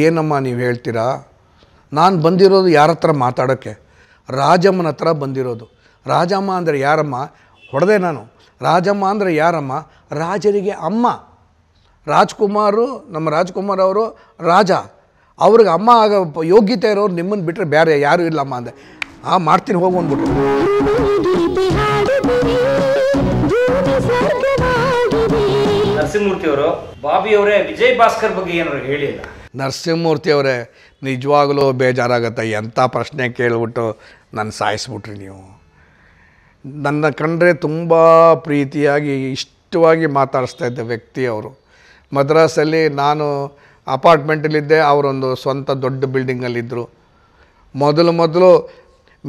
ಏನಮ್ಮ ನೀವು ಹೇಳ್ತೀರಾ ನಾನು ಬಂದಿರೋದು ಯಾರ ಹತ್ರ ಮಾತಾಡೋಕ್ಕೆ ರಾಜಮ್ಮನ ಹತ್ರ ಬಂದಿರೋದು ರಾಜಮ್ಮ ಅಂದರೆ ಯಾರಮ್ಮ ಹೊಡೆದೆ ನಾನು ರಾಜಮ್ಮ ಅಂದರೆ ಯಾರಮ್ಮ ರಾಜರಿಗೆ ಅಮ್ಮ ರಾಜ್ಕುಮಾರು ನಮ್ಮ ರಾಜ್ಕುಮಾರ್ ಅವರು ರಾಜ ಅವ್ರಿಗೆ ಅಮ್ಮ ಆಗ ಯೋಗ್ಯತೆ ಇರೋರು ನಿಮ್ಮನ್ನು ಬಿಟ್ಟರೆ ಬೇರೆ ಯಾರೂ ಇಲ್ಲಮ್ಮ ಅಂದೆ ಆ ಮಾಡ್ತೀನಿ ಹೋಗಿ ಬಂದ್ಬಿಟ್ಟು ನರಸಿಂಹಮೂರ್ತಿ ಅವರು ಬಾಬಿ ಅವರೇ ವಿಜಯ್ ಭಾಸ್ಕರ್ ಬಗ್ಗೆ ಏನಾದ್ರು ಹೇಳಿಲ್ಲ ನರಸಿಂಹಮೂರ್ತಿಯವರೇ ನಿಜವಾಗಲೂ ಬೇಜಾರಾಗುತ್ತೆ ಎಂಥ ಪ್ರಶ್ನೆ ಕೇಳಿಬಿಟ್ಟು ನಾನು ಸಾಯಿಸ್ಬಿಟ್ರಿ ನೀವು ನನ್ನ ಕಂಡ್ರೆ ತುಂಬ ಪ್ರೀತಿಯಾಗಿ ಇಷ್ಟವಾಗಿ ಮಾತಾಡಿಸ್ತಾ ಇದ್ದ ವ್ಯಕ್ತಿ ಅವರು ಮದ್ರಾಸಲ್ಲಿ ನಾನು ಅಪಾರ್ಟ್ಮೆಂಟಲ್ಲಿದ್ದೆ ಅವರೊಂದು ಸ್ವಂತ ದೊಡ್ಡ ಬಿಲ್ಡಿಂಗಲ್ಲಿದ್ದರು ಮೊದಲು ಮೊದಲು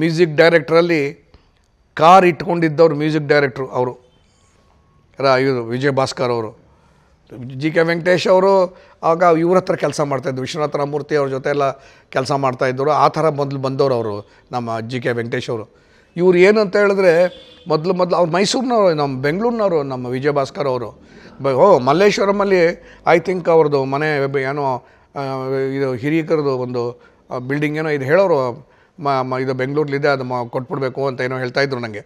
ಮ್ಯೂಸಿಕ್ ಡೈರೆಕ್ಟ್ರಲ್ಲಿ ಕಾರ್ ಇಟ್ಕೊಂಡಿದ್ದವರು ಮ್ಯೂಸಿಕ್ ಡೈರೆಕ್ಟ್ರು ಅವರು ರಾ ಇವರು ವಿಜಯ್ ಭಾಸ್ಕರ್ ಅವರು ಜಿ ಕೆ ವೆಂಕಟೇಶ್ ಅವರು ಆಗ ಇವ್ರ ಹತ್ರ ಕೆಲಸ ಮಾಡ್ತಾಯಿದ್ರು ವಿಶ್ವನಾಥ ಮೂರ್ತಿ ಅವ್ರ ಜೊತೆ ಎಲ್ಲ ಕೆಲಸ ಮಾಡ್ತಾಯಿದ್ರು ಆ ಥರ ಮೊದಲು ಬಂದವರು ಅವರು ನಮ್ಮ ಜಿ ಕೆ ವೆಂಕಟೇಶ್ ಅವರು ಇವ್ರು ಅಂತ ಹೇಳಿದ್ರೆ ಮೊದಲು ಮೊದಲು ಅವ್ರು ಮೈಸೂರಿನವರು ನಮ್ಮ ಬೆಂಗಳೂರಿನವರು ನಮ್ಮ ವಿಜಯ ಭಾಸ್ಕರ್ ಅವರು ಬ ಓ ಮಲ್ಲೇಶ್ವರಮಲ್ಲಿ ಐ ಥಿಂಕ್ ಅವ್ರದ್ದು ಮನೆ ಏನೋ ಇದು ಹಿರಿಯಕರದು ಒಂದು ಬಿಲ್ಡಿಂಗ್ ಏನೋ ಇದು ಹೇಳೋರು ಮ ಇದು ಬೆಂಗಳೂರಲ್ಲಿದೆ ಅದು ಮ ಕೊಟ್ಬಿಡ್ಬೇಕು ಅಂತ ಏನೋ ಹೇಳ್ತಾಯಿದ್ರು ನನಗೆ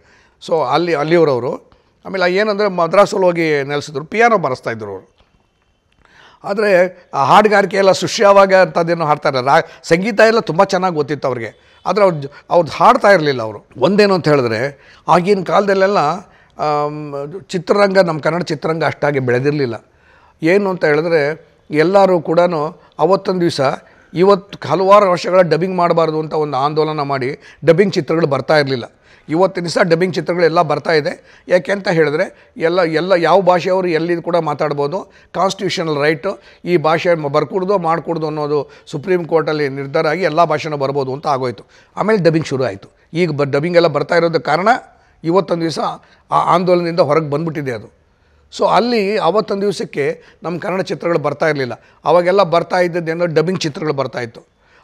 ಸೊ ಅಲ್ಲಿ ಅಲ್ಲಿಯವರವರು ಆಮೇಲೆ ಏನಂದರೆ ಮದ್ರಾಸಲ್ಲಿ ಹೋಗಿ ನೆಲೆಸಿದ್ರು ಪಿಯಾನೋ ಬರೆಸ್ತಾಯಿದ್ರು ಅವರು ಆದರೆ ಆ ಹಾಡುಗಾರಿಕೆ ಎಲ್ಲ ಸುಶ್ಯಾವಾಗ ಅಂತದೇನೋ ಹಾಡ್ತಾರೆ ರಾ ಸಂಗೀತ ಎಲ್ಲ ತುಂಬ ಚೆನ್ನಾಗಿ ಗೊತ್ತಿತ್ತು ಅವ್ರಿಗೆ ಆದರೆ ಅವ್ರ ಅವ್ರದ್ದು ಹಾಡ್ತಾ ಇರಲಿಲ್ಲ ಅವರು ಒಂದೇನು ಅಂತ ಹೇಳಿದ್ರೆ ಆಗಿನ ಕಾಲದಲ್ಲೆಲ್ಲ ಚಿತ್ರರಂಗ ನಮ್ಮ ಕನ್ನಡ ಚಿತ್ರರಂಗ ಅಷ್ಟಾಗಿ ಬೆಳೆದಿರಲಿಲ್ಲ ಏನು ಅಂತ ಹೇಳಿದ್ರೆ ಎಲ್ಲರೂ ಕೂಡ ಅವತ್ತೊಂದು ದಿವಸ ಇವತ್ತು ಹಲವಾರು ವರ್ಷಗಳ ಡಬ್ಬಿಂಗ್ ಮಾಡಬಾರ್ದು ಅಂತ ಒಂದು ಆಂದೋಲನ ಮಾಡಿ ಡಬ್ಬಿಂಗ್ ಚಿತ್ರಗಳು ಬರ್ತಾ ಇರಲಿಲ್ಲ ಇವತ್ತಿನ ದಿವಸ ಡಬ್ಬಿಂಗ್ ಚಿತ್ರಗಳೆಲ್ಲ ಬರ್ತಾ ಇದೆ ಯಾಕೆ ಅಂತ ಹೇಳಿದ್ರೆ ಎಲ್ಲ ಎಲ್ಲ ಯಾವ ಭಾಷೆಯವರು ಎಲ್ಲಿ ಕೂಡ ಮಾತಾಡ್ಬೋದು ಕಾನ್ಸ್ಟಿಟ್ಯೂಷನಲ್ ರೈಟು ಈ ಭಾಷೆ ಬರ್ಕೊಡ್ದು ಮಾಡಿಕೊಡ್ದು ಅನ್ನೋದು ಸುಪ್ರೀಂ ಕೋರ್ಟಲ್ಲಿ ನಿರ್ಧಾರ ಆಗಿ ಎಲ್ಲ ಭಾಷೆನೂ ಬರ್ಬೋದು ಅಂತ ಆಗೋಯಿತು ಆಮೇಲೆ ಡಬ್ಬಿಂಗ್ ಶುರು ಆಯಿತು ಈಗ ಬ ಡಬ್ಬಿಂಗ್ ಎಲ್ಲ ಬರ್ತಾ ಇರೋದಕ್ಕೆ ಕಾರಣ ಇವತ್ತೊಂದು ದಿವಸ ಆ ಆಂದೋಲನದಿಂದ ಹೊರಗೆ ಬಂದ್ಬಿಟ್ಟಿದೆ ಅದು ಸೊ ಅಲ್ಲಿ ಆವತ್ತೊಂದು ದಿವಸಕ್ಕೆ ನಮ್ಮ ಕನ್ನಡ ಚಿತ್ರಗಳು ಬರ್ತಾ ಇರಲಿಲ್ಲ ಅವಾಗೆಲ್ಲ ಬರ್ತಾ ಇದ್ದದ್ದೇನೋ ಡಬ್ಬಿಂಗ್ ಚಿತ್ರಗಳು ಬರ್ತಾಯಿತ್ತು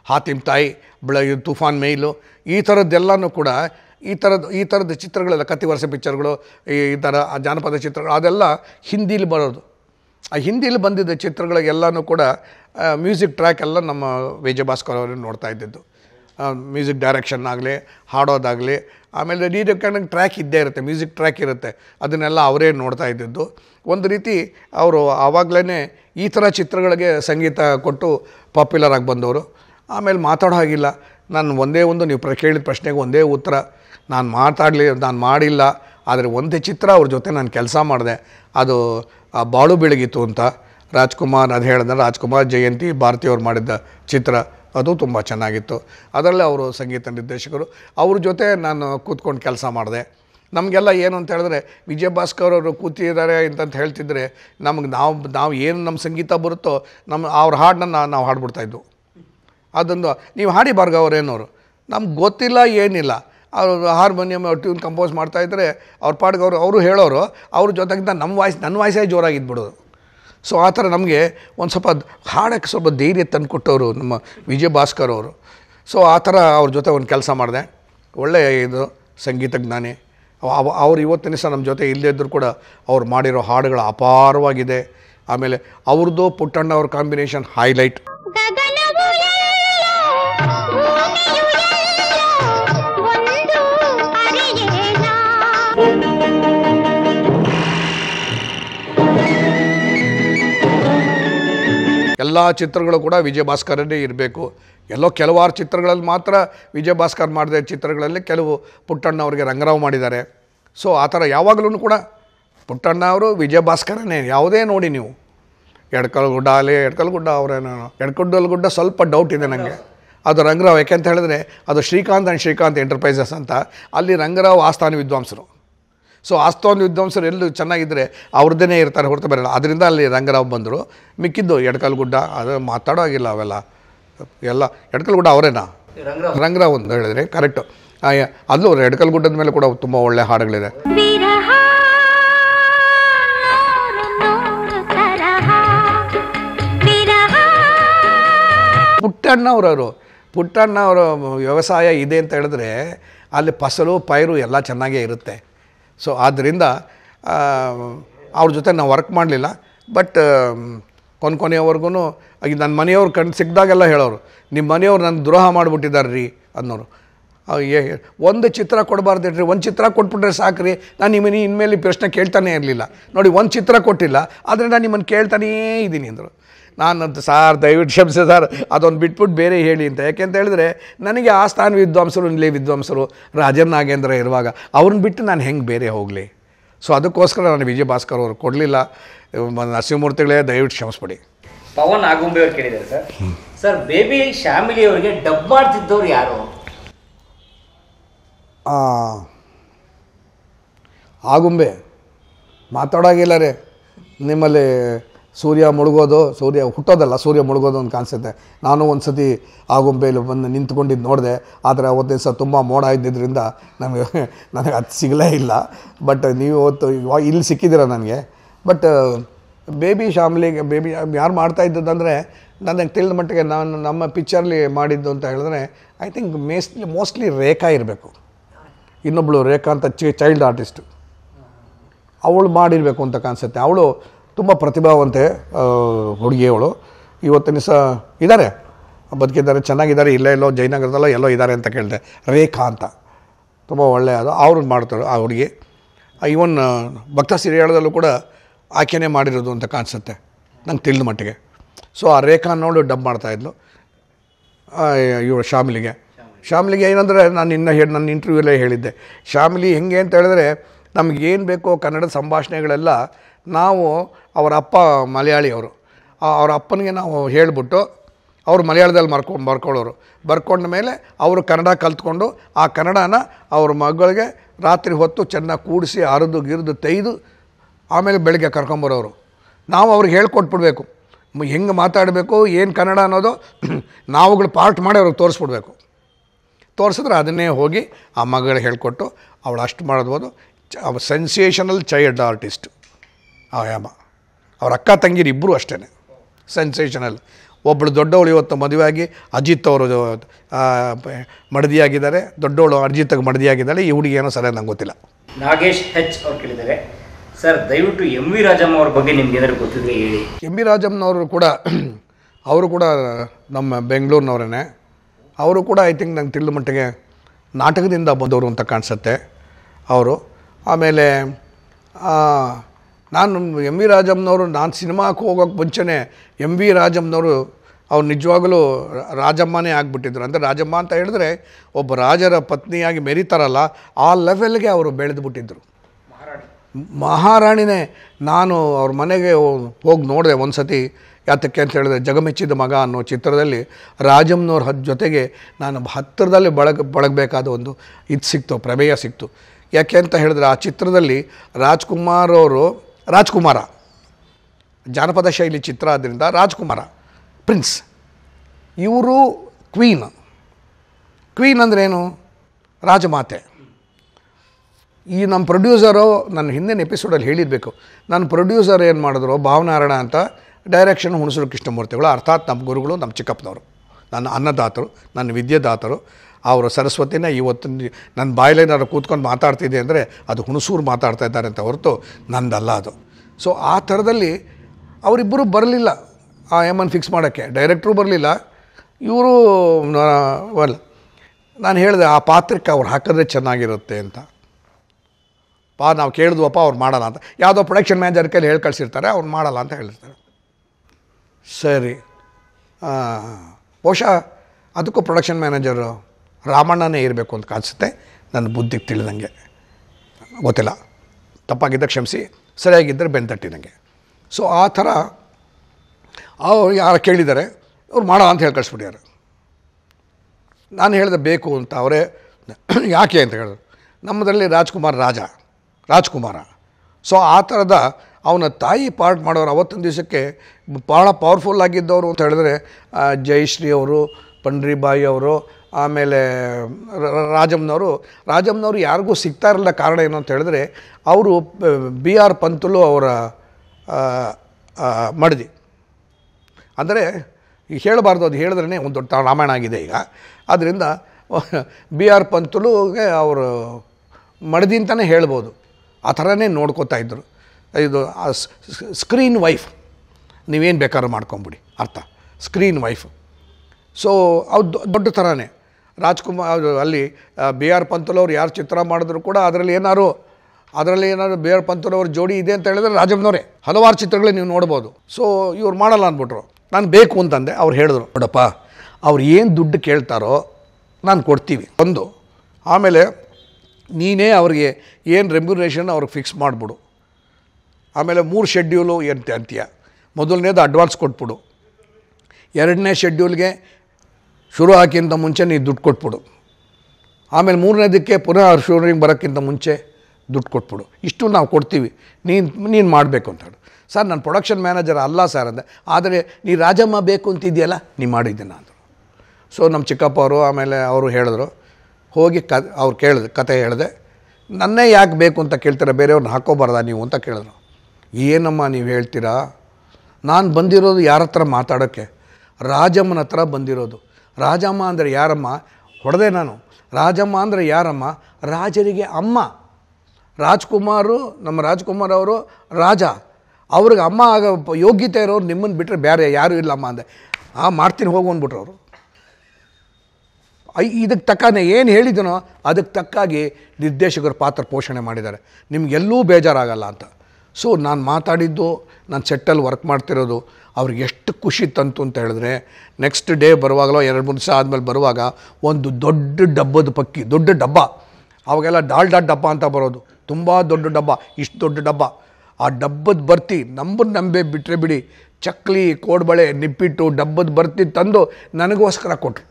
ಹಾತಿಮ್ ತಾಯಿ ಬ್ಲ ತುಫಾನ್ ಮೇಯ್ಲು ಈ ಥರದ್ದೆಲ್ಲನೂ ಕೂಡ ಈ ಥರದ್ದು ಈ ಥರದ ಚಿತ್ರಗಳೆಲ್ಲ ಕತ್ತಿ ವರ್ಷ ಪಿಕ್ಚರ್ಗಳು ಈ ಥರ ಜಾನಪದ ಚಿತ್ರಗಳು ಅದೆಲ್ಲ ಹಿಂದೀಲಿ ಬರೋದು ಆ ಹಿಂದೀಲಿ ಬಂದಿದ್ದ ಚಿತ್ರಗಳಿಗೆಲ್ಲನೂ ಕೂಡ ಮ್ಯೂಸಿಕ್ ಟ್ರ್ಯಾಕ್ ಎಲ್ಲ ನಮ್ಮ ವಿಜಯ ಭಾಸ್ಕರ್ ಅವರು ನೋಡ್ತಾ ಇದ್ದಿದ್ದು ಮ್ಯೂಸಿಕ್ ಡೈರೆಕ್ಷನ್ ಆಗಲಿ ಹಾಡೋದಾಗಲಿ ಆಮೇಲೆ ರೀಡಕ್ಕಾಗಿ ಟ್ರ್ಯಾಕ್ ಇದ್ದೇ ಇರುತ್ತೆ ಮ್ಯೂಸಿಕ್ ಟ್ರ್ಯಾಕ್ ಇರುತ್ತೆ ಅದನ್ನೆಲ್ಲ ಅವರೇ ನೋಡ್ತಾ ಇದ್ದಿದ್ದು ಒಂದು ರೀತಿ ಅವರು ಆವಾಗಲೇ ಈ ಥರ ಚಿತ್ರಗಳಿಗೆ ಸಂಗೀತ ಕೊಟ್ಟು ಪಾಪ್ಯುಲರ್ ಆಗಿ ಬಂದವರು ಆಮೇಲೆ ಮಾತಾಡೋ ಹಾಗಿಲ್ಲ ನಾನು ಒಂದೇ ಒಂದು ನೀವು ಕೇಳಿದ ಪ್ರಶ್ನೆಗೆ ಒಂದೇ ಉತ್ತರ ನಾನು ಮಾತಾಡಲಿ ನಾನು ಮಾಡಿಲ್ಲ ಆದರೆ ಒಂದೇ ಚಿತ್ರ ಅವ್ರ ಜೊತೆ ನಾನು ಕೆಲಸ ಮಾಡಿದೆ ಅದು ಬಾಳು ಬೆಳಗಿತ್ತು ಅಂತ ರಾಜ್ಕುಮಾರ್ ಅದು ಹೇಳ್ದ ರಾಜ್ಕುಮಾರ್ ಜಯಂತಿ ಭಾರತಿಯವ್ರು ಮಾಡಿದ್ದ ಚಿತ್ರ ಅದು ತುಂಬ ಚೆನ್ನಾಗಿತ್ತು ಅದರಲ್ಲೇ ಅವರು ಸಂಗೀತ ನಿರ್ದೇಶಕರು ಅವ್ರ ಜೊತೆ ನಾನು ಕೂತ್ಕೊಂಡು ಕೆಲಸ ಮಾಡಿದೆ ನಮಗೆಲ್ಲ ಏನು ಅಂತ ಹೇಳಿದ್ರೆ ವಿಜಯ ಭಾಸ್ಕರ್ ಅವರು ಕೂತಿದ್ದಾರೆ ಅಂತಂತ ಹೇಳ್ತಿದ್ರೆ ನಮ್ಗೆ ನಾವು ನಾವು ಏನು ನಮ್ಮ ಸಂಗೀತ ಬರುತ್ತೋ ನಮ್ಮ ಅವ್ರ ಹಾಡನ್ನ ನಾವು ಹಾಡ್ಬಿಡ್ತಾಯಿದ್ವು ಅದೊಂದು ನೀವು ಹಾಡಿ ಬಾರ್ಗ ಏನೋರು ನಮ್ಗೆ ಗೊತ್ತಿಲ್ಲ ಏನಿಲ್ಲ ಅವರು ಹಾರ್ಮೋನಿಯಮ್ ಟ್ಯೂನ್ ಕಂಪೋಸ್ ಮಾಡ್ತಾಯಿದ್ರೆ ಅವ್ರ ಪಾಡ್ಗೆ ಅವರು ಅವರು ಹೇಳೋರು ಅವ್ರ ಜೊತೆಗಿಂತ ನಮ್ಮ ವಾಯ್ಸ್ ನನ್ನ ವಾಯ್ಸೇ ಜೋರಾಗಿದ್ಬಿಡೋದು ಸೊ ಆ ಥರ ನಮಗೆ ಒಂದು ಸ್ವಲ್ಪ ಹಾಡೋಕ್ಕೆ ಸ್ವಲ್ಪ ಧೈರ್ಯ ತಂದು ಕೊಟ್ಟವರು ನಮ್ಮ ವಿಜಯ ಭಾಸ್ಕರ್ ಅವರು ಸೊ ಆ ಥರ ಅವ್ರ ಜೊತೆ ಒಂದು ಕೆಲಸ ಮಾಡಿದೆ ಒಳ್ಳೆಯ ಇದು ಸಂಗೀತಜ್ಞಾನಿ ಅವ್ರು ಇವತ್ತಿನ ಸಹ ನಮ್ಮ ಜೊತೆ ಇಲ್ಲದೇ ಇದ್ದರೂ ಕೂಡ ಅವ್ರು ಮಾಡಿರೋ ಹಾಡುಗಳು ಅಪಾರವಾಗಿದೆ ಆಮೇಲೆ ಅವ್ರದ್ದು ಪುಟ್ಟಣ್ಣ ಅವ್ರ ಕಾಂಬಿನೇಷನ್ ಹೈಲೈಟ್ ಎಲ್ಲ ಚಿತ್ರಗಳು ಕೂಡ ವಿಜಯ ಇರಬೇಕು ಎಲ್ಲೋ ಕೆಲವಾರು ಚಿತ್ರಗಳಲ್ಲಿ ಮಾತ್ರ ವಿಜಯ ಭಾಸ್ಕರ್ ಮಾಡಿದ ಚಿತ್ರಗಳಲ್ಲಿ ಕೆಲವು ಪುಟ್ಟಣ್ಣ ಅವರಿಗೆ ರಂಗರಾವ್ ಮಾಡಿದ್ದಾರೆ ಸೊ ಆ ಥರ ಯಾವಾಗಲೂ ಕೂಡ ಪುಟ್ಟಣ್ಣ ಅವರು ವಿಜಯ ಭಾಸ್ಕರನೇ ಯಾವುದೇ ನೋಡಿ ನೀವು ಎಡ್ಕಲ್ ಗುಡ್ಡ ಅಲ್ಲಿ ಎಡ್ಕಲ್ ಗುಡ್ಡ ಅವರೇನೋ ಎಡ್ಕುಡ್ಡಲ್ ಗುಡ್ಡ ಸ್ವಲ್ಪ ಡೌಟ್ ಇದೆ ನನಗೆ ಅದು ರಂಗರಾವ್ ಯಾಕೆಂತ ಹೇಳಿದ್ರೆ ಅದು ಶ್ರೀಕಾಂತ್ ಆ್ಯಂಡ್ ಶ್ರೀಕಾಂತ್ ಎಂಟರ್ಪ್ರೈಸಸ್ ಅಂತ ಅಲ್ಲಿ ರಂಗರಾವ್ ಆಸ್ಥಾನ ವಿದ್ವಾಂಸರು ಸೊ ಆಸ್ತೋನ್ ವಿದ್ವಾಂಸರು ಎಲ್ಲೂ ಚೆನ್ನಾಗಿದ್ದರೆ ಅವ್ರದ್ದೇ ಇರ್ತಾರೆ ಹೊರತು ಬರಲ್ಲ ಅದರಿಂದ ಅಲ್ಲಿ ರಂಗರಾವ್ ಬಂದರು ಮಿಕ್ಕಿದ್ದು ಎಡಕಲ್ ಗುಡ್ಡ ಅದು ಮಾತಾಡೋ ಆಗಿಲ್ಲ ಅವೆಲ್ಲ ಎಲ್ಲ ಎಡ್ಕಲ್ ಗುಡ್ಡ ಅವರೇನಾ ರಂಗರಾವ್ ಅಂತ ಹೇಳಿದ್ರೆ ಕರೆಕ್ಟು ಅಲ್ಲೂ ಎಡ್ಕಲ್ ಗುಡ್ಡದ ಮೇಲೆ ಕೂಡ ತುಂಬ ಒಳ್ಳೆ ಹಾಡುಗಳಿದೆ ಪುಟ್ಟಣ್ಣವ್ರವರು ಅವರ ವ್ಯವಸಾಯ ಇದೆ ಅಂತ ಹೇಳಿದ್ರೆ ಅಲ್ಲಿ ಫಸಲು ಪೈರು ಎಲ್ಲ ಚೆನ್ನಾಗೇ ಇರುತ್ತೆ ಸೊ ಆದ್ದರಿಂದ ಅವ್ರ ಜೊತೆ ನಾವು ವರ್ಕ್ ಮಾಡಲಿಲ್ಲ ಬಟ್ ಕೊನೆ ಕೊನೆಯವರೆಗೂ ಈಗ ನನ್ನ ಮನೆಯವ್ರು ಕಣ್ಣು ಸಿಕ್ಕಿದಾಗೆಲ್ಲ ಹೇಳೋರು ನಿಮ್ಮ ಮನೆಯವ್ರು ನನ್ನ ದ್ರೋಹ ಮಾಡಿಬಿಟ್ಟಿದ್ದಾರೆ ರೀ ಅನ್ನೋರು ಒಂದು ಚಿತ್ರ ರೀ ಒಂದು ಚಿತ್ರ ಕೊಟ್ಬಿಟ್ರೆ ಸಾಕ್ರಿ ನಾನು ನಿಮ್ಮನ್ನು ಇನ್ಮೇಲೆ ಪ್ರಶ್ನೆ ಕೇಳ್ತಾನೇ ಇರಲಿಲ್ಲ ನೋಡಿ ಒಂದು ಚಿತ್ರ ಕೊಟ್ಟಿಲ್ಲ ಆದರೆ ನಾನು ನಿಮ್ಮನ್ನು ಕೇಳ್ತಾನೇ ಇದ್ದೀನಿ ಅಂದರು ನಾನಂತ ಸಾರ್ ದಯವಿಟ್ಟು ಕ್ಷಮಿಸಿ ಸರ್ ಅದೊಂದು ಬಿಟ್ಬಿಟ್ಟು ಬೇರೆ ಹೇಳಿ ಅಂತ ಯಾಕೆ ಅಂತ ಹೇಳಿದ್ರೆ ನನಗೆ ಆ ಸ್ಥಾನ ವಿದ್ವಾಂಸರು ಇಲ್ಲಿ ವಿದ್ವಾಂಸರು ರಾಜನ್ ನಾಗೇಂದ್ರ ಇರುವಾಗ ಅವ್ರನ್ನ ಬಿಟ್ಟು ನಾನು ಹೆಂಗೆ ಬೇರೆ ಹೋಗಲಿ ಸೊ ಅದಕ್ಕೋಸ್ಕರ ನಾನು ವಿಜಯ ಭಾಸ್ಕರ್ ಅವರು ಕೊಡಲಿಲ್ಲ ನರಸಿಂಹಮೂರ್ತಿಗಳೇ ದಯವಿಟ್ಟು ಕ್ಷಮಿಸ್ಬಿಡಿ ಪವನ್ ಆಗುಂಬೆ ಅವ್ರು ಕೇಳಿದ್ದಾರೆ ಸರ್ ಸರ್ ಬೇಬಿ ಶ್ಯಾಮಿಲಿ ಅವರಿಗೆ ಡಬ್ ಮಾಡ್ತಿದ್ದವ್ರು ಯಾರು ಆಗುಂಬೆ ಮಾತಾಡೋಗಿಲ್ಲ ರೀ ನಿಮ್ಮಲ್ಲಿ ಸೂರ್ಯ ಮುಳುಗೋದು ಸೂರ್ಯ ಹುಟ್ಟೋದಲ್ಲ ಸೂರ್ಯ ಮುಳುಗೋದು ಅಂತ ಕಾಣಿಸುತ್ತೆ ನಾನು ಒಂದು ಸತಿ ಆಗುಂಬೆಯಲ್ಲಿ ಬಂದು ನಿಂತ್ಕೊಂಡಿದ್ದು ನೋಡಿದೆ ಆದರೆ ಅವತ್ತಿನ ದಿವಸ ತುಂಬ ಮೋಡ ಇದ್ದಿದ್ದರಿಂದ ನನಗೆ ನನಗೆ ಅದು ಸಿಗಲೇ ಇಲ್ಲ ಬಟ್ ನೀವು ಇವತ್ತು ಇಲ್ಲಿ ಸಿಕ್ಕಿದ್ದೀರ ನನಗೆ ಬಟ್ ಬೇಬಿ ಶಾಮ್ಲಿಗೆ ಬೇಬಿ ಯಾರು ಮಾಡ್ತಾ ಇದ್ದದಂದರೆ ನನಗೆ ತಿಳಿದ ಮಟ್ಟಿಗೆ ನಾನು ನಮ್ಮ ಪಿಕ್ಚರ್ಲಿ ಮಾಡಿದ್ದು ಅಂತ ಹೇಳಿದ್ರೆ I think mostly mostly Rekha ಇರಬೇಕು ಇನ್ನೊಬ್ಬಳು ರೇಖಾ ಅಂತ ಚೈಲ್ಡ್ ಆರ್ಟಿಸ್ಟು ಅವಳು ಮಾಡಿರಬೇಕು ಅಂತ ಕಾಣಿಸುತ್ತೆ ಅವಳು ತುಂಬ ಪ್ರತಿಭಾವಂತೆ ಹುಡುಗಿಯವಳು ಇವತ್ತಿನ ಸಹ ಇದ್ದಾರೆ ಬದುಕಿದ್ದಾರೆ ಚೆನ್ನಾಗಿದ್ದಾರೆ ಇಲ್ಲೇ ಎಲ್ಲೋ ಜಯನಗರದಲ್ಲೋ ಎಲ್ಲೋ ಇದ್ದಾರೆ ಅಂತ ಕೇಳಿದೆ ರೇಖಾ ಅಂತ ತುಂಬ ಒಳ್ಳೆಯ ಅದು ಅವರು ಮಾಡ್ತಾರೆ ಆ ಹುಡುಗಿ ಇವನ್ ಭಕ್ತ ಸಿರಿಯಾಳದಲ್ಲೂ ಕೂಡ ಆಕೆಯೇ ಮಾಡಿರೋದು ಅಂತ ಕಾಣಿಸುತ್ತೆ ನಂಗೆ ತಿಳಿದ ಮಟ್ಟಿಗೆ ಸೊ ಆ ರೇಖಾ ನೋಡಿ ಡಬ್ ಮಾಡ್ತಾಯಿದ್ಲು ಇವಳು ಶಾಮಿಲಿಗೆ ಶಾಮಿಲಿಗೆ ಏನಂದರೆ ನಾನು ಇನ್ನು ಹೇಳಿ ನನ್ನ ಇಂಟರ್ವ್ಯೂಲೇ ಹೇಳಿದ್ದೆ ಶ್ಯಾಮಿಲಿ ಹೆಂಗೆ ಅಂತ ಹೇಳಿದ್ರೆ ನಮಗೇನು ಬೇಕೋ ಕನ್ನಡ ಸಂಭಾಷಣೆಗಳೆಲ್ಲ ನಾವು ಅವರ ಅಪ್ಪ ಮಲಯಾಳಿ ಅವರು ಅವರ ಅಪ್ಪನಿಗೆ ನಾವು ಹೇಳಿಬಿಟ್ಟು ಅವರು ಮಲಯಾಳದಲ್ಲಿ ಮರ್ಕೊಂಡು ಬರ್ಕೊಳ್ಳೋರು ಬರ್ಕೊಂಡ ಮೇಲೆ ಅವರು ಕನ್ನಡ ಕಲ್ತ್ಕೊಂಡು ಆ ಕನ್ನಡನ ಅವ್ರ ಮಗಳಿಗೆ ರಾತ್ರಿ ಹೊತ್ತು ಚೆನ್ನಾಗಿ ಕೂಡಿಸಿ ಅರಿದು ಗಿರಿದು ತೆಗೆದು ಆಮೇಲೆ ಬೆಳಗ್ಗೆ ಕರ್ಕೊಂಬರೋರು ನಾವು ಅವ್ರಿಗೆ ಹೇಳ್ಕೊಟ್ಬಿಡ್ಬೇಕು ಹೆಂಗೆ ಮಾತಾಡಬೇಕು ಏನು ಕನ್ನಡ ಅನ್ನೋದು ನಾವುಗಳು ಪಾರ್ಟ್ ಮಾಡಿ ಅವ್ರಿಗೆ ತೋರಿಸ್ಬಿಡ್ಬೇಕು ತೋರಿಸಿದ್ರೆ ಅದನ್ನೇ ಹೋಗಿ ಆ ಮಗಳಿಗೆ ಹೇಳ್ಕೊಟ್ಟು ಅವಳು ಅಷ್ಟು ಮಾಡಿದ್ಬೋದು ಸೆನ್ಸೇಷನಲ್ ಚೈಲ್ಡ್ ಆರ್ಟಿಸ್ಟ್ ಆಯಾಮ ಅವ್ರ ಅಕ್ಕ ತಂಗಿರು ಇಬ್ಬರು ಅಷ್ಟೇ ಸೆನ್ಸೇಷನಲ್ ಒಬ್ಬಳು ದೊಡ್ಡವಳು ಇವತ್ತು ಮದುವೆಯಾಗಿ ಅಜಿತ್ ಅವರು ಮಡದಿಯಾಗಿದ್ದಾರೆ ದೊಡ್ಡವಳು ಅರ್ಜಿತ್ಗೆ ಮಡದಿಯಾಗಿದ್ದಾಳೆ ಈ ಹುಡುಗಿ ಏನೋ ಸರಿಯಾಗಿ ನಂಗೆ ಗೊತ್ತಿಲ್ಲ ನಾಗೇಶ್ ಹೆಚ್ ಅವ್ರು ಕೇಳಿದ್ದಾರೆ ಸರ್ ದಯವಿಟ್ಟು ಎಂ ವಿ ರಾಜಮ್ಮ ಅವ್ರ ಬಗ್ಗೆ ನಿಮ್ಗೆ ಏನಾದ್ರು ಗೊತ್ತಿದ್ರೆ ಹೇಳಿ ಎಂ ವಿ ರಾಜಮ್ಮನವರು ಕೂಡ ಅವರು ಕೂಡ ನಮ್ಮ ಬೆಂಗಳೂರಿನವರೇ ಅವರು ಕೂಡ ಐ ಥಿಂಕ್ ನಂಗೆ ತಿಳಿದ ಮಟ್ಟಿಗೆ ನಾಟಕದಿಂದ ಬಂದವರು ಅಂತ ಕಾಣಿಸುತ್ತೆ ಅವರು ಆಮೇಲೆ ನಾನು ಎಮ್ ವಿ ರಾಜಮ್ಮನವರು ನಾನು ಸಿನಿಮಾಕ್ಕೆ ಹೋಗೋಕ್ಕೆ ಮುಂಚೆನೇ ಎಮ್ ವಿ ರಾಜಮ್ಮನವರು ಅವ್ರು ನಿಜವಾಗಲೂ ರಾಜಮ್ಮನೇ ಆಗಿಬಿಟ್ಟಿದ್ರು ಅಂದರೆ ರಾಜಮ್ಮ ಅಂತ ಹೇಳಿದ್ರೆ ಒಬ್ಬ ರಾಜರ ಪತ್ನಿಯಾಗಿ ಮೆರಿತಾರಲ್ಲ ಆ ಲೆವೆಲ್ಗೆ ಅವರು ಬೆಳೆದು ಬಿಟ್ಟಿದ್ರು ಮಹಾರಾಣಿನೇ ನಾನು ಅವ್ರ ಮನೆಗೆ ಹೋಗಿ ನೋಡಿದೆ ಒಂದು ಸತಿ ಯಾತಕ್ಕೆ ಅಂತ ಹೇಳಿದ್ರೆ ಜಗಮೆಚ್ಚಿದ ಮಗ ಅನ್ನೋ ಚಿತ್ರದಲ್ಲಿ ರಾಜಮ್ಮನವ್ರ ಜೊತೆಗೆ ನಾನು ಹತ್ತಿರದಲ್ಲಿ ಬಳಗ ಬಳಗಬೇಕಾದ ಒಂದು ಇದು ಸಿಕ್ತು ಪ್ರಮೇಯ ಸಿಕ್ತು ಯಾಕೆ ಅಂತ ಹೇಳಿದ್ರೆ ಆ ಚಿತ್ರದಲ್ಲಿ ರಾಜ್ಕುಮಾರ್ ಅವರು ರಾಜ್ಕುಮಾರ ಜಾನಪದ ಶೈಲಿ ಚಿತ್ರ ಆದ್ದರಿಂದ ರಾಜ್ಕುಮಾರ ಪ್ರಿನ್ಸ್ ಇವರು ಕ್ವೀನ್ ಕ್ವೀನ್ ಅಂದ್ರೇನು ರಾಜಮಾತೆ ಈ ನಮ್ಮ ಪ್ರೊಡ್ಯೂಸರು ನನ್ನ ಹಿಂದಿನ ಎಪಿಸೋಡಲ್ಲಿ ಹೇಳಿರಬೇಕು ನನ್ನ ಪ್ರೊಡ್ಯೂಸರ್ ಏನು ಮಾಡಿದ್ರು ಭಾವನಾರಾಯಣ ಅಂತ ಡೈರೆಕ್ಷನ್ ಹುಣಸೂರು ಕೃಷ್ಣಮೂರ್ತಿಗಳು ಅರ್ಥಾತ್ ನಮ್ಮ ಗುರುಗಳು ನಮ್ಮ ಚಿಕ್ಕಪ್ಪನವರು ನನ್ನ ಅನ್ನದಾತರು ನನ್ನ ವಿದ್ಯೆದಾತರು ಅವರು ಸರಸ್ವತಿನ ಇವತ್ತು ನನ್ನ ಬಾಯಲೇನಾದ್ರು ಕೂತ್ಕೊಂಡು ಮಾತಾಡ್ತಿದ್ದೆ ಅಂದರೆ ಅದು ಹುಣಸೂರು ಮಾತಾಡ್ತಾ ಇದ್ದಾರೆ ಅಂತ ಹೊರತು ನಂದಲ್ಲ ಅದು ಸೊ ಆ ಥರದಲ್ಲಿ ಅವರಿಬ್ಬರು ಬರಲಿಲ್ಲ ಆ ಎಮನ್ ಫಿಕ್ಸ್ ಮಾಡೋಕ್ಕೆ ಡೈರೆಕ್ಟ್ರು ಬರಲಿಲ್ಲ ಇವರು ವೆಲ್ ನಾನು ಹೇಳಿದೆ ಆ ಪಾತ್ರಕ್ಕೆ ಅವ್ರು ಹಾಕಿದ್ರೆ ಚೆನ್ನಾಗಿರುತ್ತೆ ಅಂತ ಪಾ ನಾವು ಕೇಳಿದ್ವಪ್ಪ ಅವ್ರು ಮಾಡೋಲ್ಲ ಅಂತ ಯಾವುದೋ ಪ್ರೊಡಕ್ಷನ್ ಮ್ಯಾನೇಜರ್ ಕೈಲಿ ಹೇಳಿ ಕಳಿಸಿರ್ತಾರೆ ಅವ್ರು ಮಾಡೋಲ್ಲ ಅಂತ ಹೇಳಿರ್ತಾರೆ ಸರಿ ಬಹುಶಃ ಅದಕ್ಕೂ ಪ್ರೊಡಕ್ಷನ್ ಮ್ಯಾನೇಜರು ರಾಮಣ್ಣನೇ ಇರಬೇಕು ಅಂತ ಕಾಣಿಸುತ್ತೆ ನನ್ನ ಬುದ್ಧಿಗೆ ತಿಳಿದಂಗೆ ಗೊತ್ತಿಲ್ಲ ತಪ್ಪಾಗಿದ್ದರೆ ಕ್ಷಮಿಸಿ ಸರಿಯಾಗಿದ್ದರೆ ಬೆನ್ ತಟ್ಟಿ ನನಗೆ ಸೊ ಆ ಥರ ಅವ್ರು ಯಾರು ಕೇಳಿದ್ದಾರೆ ಅವ್ರು ಮಾಡೋ ಅಂತ ಹೇಳಿ ಕಳಿಸ್ಬಿಟ್ಟಿದ್ದಾರೆ ನಾನು ಹೇಳಿದೆ ಬೇಕು ಅಂತ ಅವರೇ ಯಾಕೆ ಅಂತ ಹೇಳಿದ್ರು ನಮ್ಮದರಲ್ಲಿ ರಾಜ್ಕುಮಾರ್ ರಾಜ ರಾಜ್ಕುಮಾರ ಸೊ ಆ ಥರದ ಅವನ ತಾಯಿ ಪಾರ್ಟ್ ಮಾಡೋರು ಅವತ್ತೊಂದು ದಿವಸಕ್ಕೆ ಭಾಳ ಪವರ್ಫುಲ್ ಆಗಿದ್ದವರು ಅಂತ ಹೇಳಿದ್ರೆ ಜಯಶ್ರೀ ಅವರು ಪಂಡ್ರಿಬಾಯಿ ಅವರು ಆಮೇಲೆ ರಾಜಮ್ನವರು ರಾಜಮ್ಮನವರು ಯಾರಿಗೂ ಸಿಗ್ತಾ ಇರಲಿಲ್ಲ ಕಾರಣ ಏನು ಅಂತ ಹೇಳಿದ್ರೆ ಅವರು ಬಿ ಆರ್ ಪಂತುಲು ಅವರ ಮಡದಿ ಅಂದರೆ ಹೇಳಬಾರ್ದು ಅದು ಹೇಳಿದ್ರೇ ಒಂದು ದೊಡ್ಡ ರಾಮಾಯಣ ಆಗಿದೆ ಈಗ ಆದ್ದರಿಂದ ಬಿ ಆರ್ ಪಂತುಲುಗೆ ಅವರು ಮಡದಿ ಅಂತಲೇ ಹೇಳ್ಬೋದು ಆ ಥರನೇ ನೋಡ್ಕೋತಾ ಇದ್ದರು ಇದು ಸ್ಕ್ರೀನ್ ವೈಫ್ ನೀವೇನು ಬೇಕಾದ್ರೂ ಮಾಡ್ಕೊಂಬಿಡಿ ಅರ್ಥ ಸ್ಕ್ರೀನ್ ವೈಫ್ ಸೊ ಅದು ದೊಡ್ಡ ಥರನೇ ರಾಜ್ಕುಮಾರ್ ಅಲ್ಲಿ ಬಿ ಆರ್ ಪಂತಲವ್ರು ಯಾರು ಚಿತ್ರ ಮಾಡಿದ್ರು ಕೂಡ ಅದರಲ್ಲಿ ಏನಾರು ಅದರಲ್ಲಿ ಏನಾದರೂ ಬಿ ಆರ್ ಪಂತಲವ್ರ ಜೋಡಿ ಇದೆ ಅಂತ ಹೇಳಿದ್ರೆ ರಾಜಮ್ಮನವರೇ ಹಲವಾರು ಚಿತ್ರಗಳೇ ನೀವು ನೋಡ್ಬೋದು ಸೊ ಇವ್ರು ಮಾಡಲ್ಲ ಅಂದ್ಬಿಟ್ರು ನಾನು ಬೇಕು ಅಂತಂದೆ ಅವ್ರು ಹೇಳಿದ್ರು ನೋಡಪ್ಪ ಅವ್ರು ಏನು ದುಡ್ಡು ಕೇಳ್ತಾರೋ ನಾನು ಕೊಡ್ತೀವಿ ಒಂದು ಆಮೇಲೆ ನೀನೇ ಅವ್ರಿಗೆ ಏನು ರೆಮ್ಯುನೇಷನ್ ಅವ್ರಿಗೆ ಫಿಕ್ಸ್ ಮಾಡಿಬಿಡು ಆಮೇಲೆ ಮೂರು ಶೆಡ್ಯೂಲು ಎಂತ ಅಂತೀಯ ಮೊದಲನೇದು ಅಡ್ವಾನ್ಸ್ ಕೊಟ್ಬಿಡು ಎರಡನೇ ಶೆಡ್ಯೂಲ್ಗೆ ಶುರು ಹಾಕಿಂತ ಮುಂಚೆ ನೀನು ದುಡ್ಡು ಕೊಟ್ಬಿಡು ಆಮೇಲೆ ಮೂರನೇದಕ್ಕೆ ಪುನಃ ಶೂರಿಂಗ್ ಬರೋಕ್ಕಿಂತ ಮುಂಚೆ ದುಡ್ಡು ಕೊಟ್ಬಿಡು ಇಷ್ಟು ನಾವು ಕೊಡ್ತೀವಿ ನೀನು ನೀನು ಮಾಡಬೇಕು ಅಂತ ಹೇಳಿ ಸರ್ ನಾನು ಪ್ರೊಡಕ್ಷನ್ ಮ್ಯಾನೇಜರ್ ಅಲ್ಲ ಸರ್ ಅಂದೆ ಆದರೆ ನೀ ರಾಜಮ್ಮ ಬೇಕು ಅಂತಿದೆಯಲ್ಲ ನೀ ಮಾಡಿದ್ದೆ ನಾನು ಸೊ ನಮ್ಮ ಚಿಕ್ಕಪ್ಪ ಅವರು ಆಮೇಲೆ ಅವರು ಹೇಳಿದ್ರು ಹೋಗಿ ಕ ಅವ್ರು ಕೇಳಿದೆ ಕತೆ ಹೇಳಿದೆ ನನ್ನೇ ಯಾಕೆ ಬೇಕು ಅಂತ ಕೇಳ್ತೀರ ಬೇರೆಯವ್ರನ್ನ ಹಾಕೋಬಾರ್ದ ನೀವು ಅಂತ ಕೇಳಿದ್ರು ಏನಮ್ಮ ನೀವು ಹೇಳ್ತೀರಾ ನಾನು ಬಂದಿರೋದು ಯಾರ ಹತ್ರ ಮಾತಾಡೋಕ್ಕೆ ರಾಜಮ್ಮನ ಹತ್ರ ಬಂದಿರೋದು ರಾಜಮ್ಮ ಅಂದರೆ ಯಾರಮ್ಮ ಹೊಡೆದೆ ನಾನು ರಾಜಮ್ಮ ಅಂದರೆ ಯಾರಮ್ಮ ರಾಜರಿಗೆ ಅಮ್ಮ ರಾಜ್ಕುಮಾರು ನಮ್ಮ ರಾಜ್ಕುಮಾರ್ ಅವರು ರಾಜ ಅವ್ರಿಗೆ ಅಮ್ಮ ಆಗ ಯೋಗ್ಯತೆ ಇರೋರು ನಿಮ್ಮನ್ನು ಬಿಟ್ಟರೆ ಬೇರೆ ಯಾರೂ ಇಲ್ಲಮ್ಮ ಅಂದೆ ಆ ಮಾಡ್ತೀನಿ ಹೋಗು ಅಂದ್ಬಿಟ್ರು ಅವರು ಇದಕ್ಕೆ ತಕ್ಕ ಏನು ಹೇಳಿದನೋ ಅದಕ್ಕೆ ತಕ್ಕಾಗಿ ನಿರ್ದೇಶಕರ ಪಾತ್ರ ಪೋಷಣೆ ಮಾಡಿದ್ದಾರೆ ನಿಮಗೆಲ್ಲೂ ಬೇಜಾರಾಗಲ್ಲ ಅಂತ ಸೊ ನಾನು ಮಾತಾಡಿದ್ದು ನಾನು ಸೆಟ್ಟಲ್ಲಿ ವರ್ಕ್ ಮಾಡ್ತಿರೋದು ಅವ್ರಿಗೆ ಎಷ್ಟು ಖುಷಿ ತಂತು ಅಂತ ಹೇಳಿದ್ರೆ ನೆಕ್ಸ್ಟ್ ಡೇ ಬರುವಾಗಲೋ ಎರಡು ಮೂರು ದಿವಸ ಆದಮೇಲೆ ಬರುವಾಗ ಒಂದು ದೊಡ್ಡ ಡಬ್ಬದ ಪಕ್ಕಿ ದೊಡ್ಡ ಡಬ್ಬ ಅವಾಗೆಲ್ಲ ಡಾಟ್ ಡಬ್ಬ ಅಂತ ಬರೋದು ತುಂಬ ದೊಡ್ಡ ಡಬ್ಬ ಇಷ್ಟು ದೊಡ್ಡ ಡಬ್ಬ ಆ ಡಬ್ಬದ ಬರ್ತಿ ನಂಬರ್ ನಂಬೆ ಬಿಟ್ಟರೆ ಬಿಡಿ ಚಕ್ಲಿ ಕೋಡ್ಬಳೆ ನಿಪ್ಪಿಟ್ಟು ಡಬ್ಬದ ಬರ್ತಿ ತಂದು ನನಗೋಸ್ಕರ ಕೊಟ್ಟರು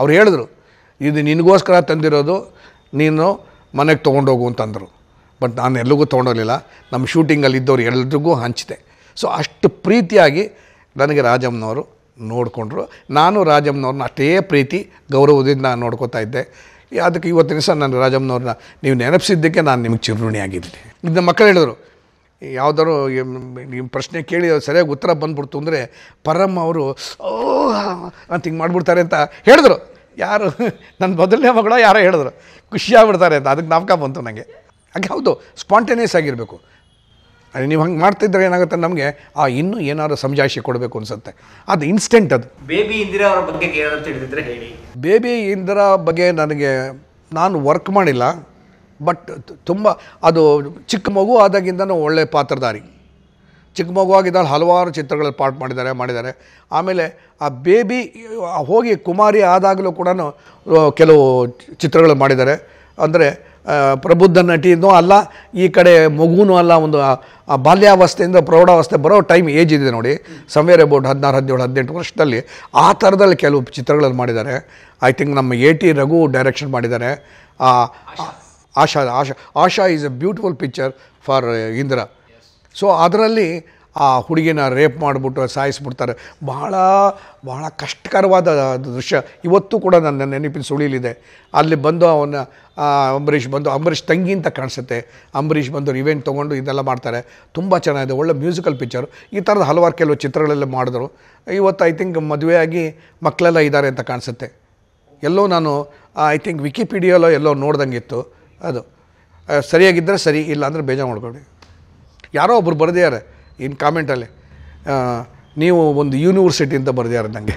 ಅವ್ರು ಹೇಳಿದ್ರು ಇದು ನಿನಗೋಸ್ಕರ ತಂದಿರೋದು ನೀನು ಮನೆಗೆ ತೊಗೊಂಡೋಗು ಅಂತಂದರು ಬಟ್ ನಾನು ಎಲ್ಲಿಗೂ ತೊಗೊಂಡೋಗಲಿಲ್ಲ ನಮ್ಮ ಶೂಟಿಂಗಲ್ಲಿ ಇದ್ದವ್ರು ಎಲ್ರಿಗೂ ಹಂಚಿದೆ ಸೊ ಅಷ್ಟು ಪ್ರೀತಿಯಾಗಿ ನನಗೆ ರಾಜಮ್ಮನವರು ನೋಡಿಕೊಂಡ್ರು ನಾನು ರಾಜಮ್ಮನವ್ರನ್ನ ಅಷ್ಟೇ ಪ್ರೀತಿ ಗೌರವದಿಂದ ನೋಡ್ಕೋತಾ ಇದ್ದೆ ಅದಕ್ಕೆ ಇವತ್ತು ದಿವಸ ನಾನು ರಾಜಮ್ಮನವ್ರನ್ನ ನೀವು ನೆನಪಿಸಿದ್ದಕ್ಕೆ ನಾನು ನಿಮಗೆ ಚಿರುಣಿ ಆಗಿದ್ದೀನಿ ಮಕ್ಕಳು ಹೇಳಿದರು ಯಾವುದಾದ್ರು ನಿಮ್ಮ ಪ್ರಶ್ನೆ ಕೇಳಿ ಸರಿಯಾಗಿ ಉತ್ತರ ಬಂದ್ಬಿಡ್ತು ಅಂದರೆ ಪರಮ್ಮ ಅವರು ಓಹ್ ಅಂತ ಹಿಂಗೆ ಮಾಡಿಬಿಡ್ತಾರೆ ಅಂತ ಹೇಳಿದ್ರು ಯಾರು ನನ್ನ ಮೊದಲನೇ ಮಗಳ ಯಾರೋ ಹೇಳಿದ್ರು ಖುಷಿಯಾಗ್ಬಿಡ್ತಾರೆ ಅಂತ ಅದಕ್ಕೆ ನಾಮಕ ಬಂತು ನನಗೆ ಹಾಗೆ ಹೌದು ಸ್ಪಾಂಟೇನಿಯಸ್ ಆಗಿರಬೇಕು ನೀವು ಹಂಗೆ ಮಾಡ್ತಿದ್ರೆ ಏನಾಗುತ್ತೆ ನಮಗೆ ಆ ಇನ್ನೂ ಏನಾದ್ರು ಸಮಜಾಯಿಷಿ ಕೊಡಬೇಕು ಅನಿಸುತ್ತೆ ಅದು ಇನ್ಸ್ಟೆಂಟ್ ಅದು ಬೇಬಿ ಇಂದಿರಾ ಅವರ ಬಗ್ಗೆ ತಿಳಿದಿದ್ರೆ ಹೇಳಿ ಬೇಬಿ ಇಂದಿರಾ ಬಗ್ಗೆ ನನಗೆ ನಾನು ವರ್ಕ್ ಮಾಡಿಲ್ಲ ಬಟ್ ತುಂಬ ಅದು ಚಿಕ್ಕ ಮಗು ಆದಾಗಿಂದ ಒಳ್ಳೆಯ ಪಾತ್ರಧಾರಿ ಚಿಕ್ಕ ಮಗುವಾಗಿದ್ದಾಗ ಹಲವಾರು ಚಿತ್ರಗಳಲ್ಲಿ ಪಾರ್ಟ್ ಮಾಡಿದ್ದಾರೆ ಮಾಡಿದ್ದಾರೆ ಆಮೇಲೆ ಆ ಬೇಬಿ ಹೋಗಿ ಕುಮಾರಿ ಆದಾಗಲೂ ಕೂಡ ಕೆಲವು ಚಿತ್ರಗಳು ಮಾಡಿದ್ದಾರೆ ಅಂದರೆ ಪ್ರಬುದ್ಧ ನಟಿನೂ ಅಲ್ಲ ಈ ಕಡೆ ಮಗುನೂ ಅಲ್ಲ ಒಂದು ಬಾಲ್ಯಾವಸ್ಥೆಯಿಂದ ಪ್ರೌಢಾವಸ್ಥೆ ಬರೋ ಟೈಮ್ ಏಜ್ ಇದೆ ನೋಡಿ ಸಂವೇರ್ ಅಬೌಟ್ ಹದಿನಾರು ಹದಿನೇಳು ಹದಿನೆಂಟು ವರ್ಷದಲ್ಲಿ ಆ ಥರದಲ್ಲಿ ಕೆಲವು ಚಿತ್ರಗಳನ್ನು ಮಾಡಿದ್ದಾರೆ ಐ ಥಿಂಕ್ ನಮ್ಮ ಎ ಟಿ ರಘು ಡೈರೆಕ್ಷನ್ ಮಾಡಿದ್ದಾರೆ Asha Asha Asha is a beautiful picture for Indira so ಅದರಲ್ಲಿ ಆ ಹುಡುಗಿನ ರೇಪ್ ಮಾಡಿಬಿಟ್ಟು ಸಾಯಿಸ್ಬಿಡ್ತಾರೆ ಬಹಳ ಬಹಳ ಕಷ್ಟಕರವಾದ ದೃಶ್ಯ ಇವತ್ತು ಕೂಡ ನನ್ನ ನೆನಪಿನ ಸುಳಿಲಿದೆ ಅಲ್ಲಿ ಬಂದು ಅವನ ಅಂಬರೀಷ್ ಬಂದು ಅಂಬರೀಷ್ ತಂಗಿ ಅಂತ ಕಾಣಿಸುತ್ತೆ ಅಂಬರೀಷ್ ಬಂದು ಇವೆಂಟ್ ತೊಗೊಂಡು ಇದೆಲ್ಲ ಮಾಡ್ತಾರೆ ತುಂಬ ಚೆನ್ನಾಗಿದೆ ಒಳ್ಳೆ ಮ್ಯೂಸಿಕಲ್ ಪಿಕ್ಚರು ಈ ಥರದ ಹಲವಾರು ಕೆಲವು ಚಿತ್ರಗಳೆಲ್ಲ ಮಾಡಿದ್ರು ಇವತ್ತು ಐ ಥಿಂಕ್ ಮದುವೆಯಾಗಿ ಮಕ್ಕಳೆಲ್ಲ ಇದ್ದಾರೆ ಅಂತ ಕಾಣಿಸುತ್ತೆ ಎಲ್ಲೋ ನಾನು ಐ ಥಿಂಕ್ ವಿಕಿಪೀಡಿಯಾಲೋ ಎಲ್ಲೋ ನೋಡ್ದಂಗೆ ಇತ್ತು ಅದು ಸರಿಯಾಗಿದ್ದರೆ ಸರಿ ಇಲ್ಲ ಅಂದರೆ ಬೇಜಾರು ಮಾಡ್ಕೊಳ್ಳಿ ಯಾರೋ ಒಬ್ರು ಬರೆದಿದ್ದಾರೆ ಇನ್ನು ಕಾಮೆಂಟಲ್ಲಿ ನೀವು ಒಂದು ಯೂನಿವರ್ಸಿಟಿ ಅಂತ ಬರೆದಿದ್ದಾರೆ ನನಗೆ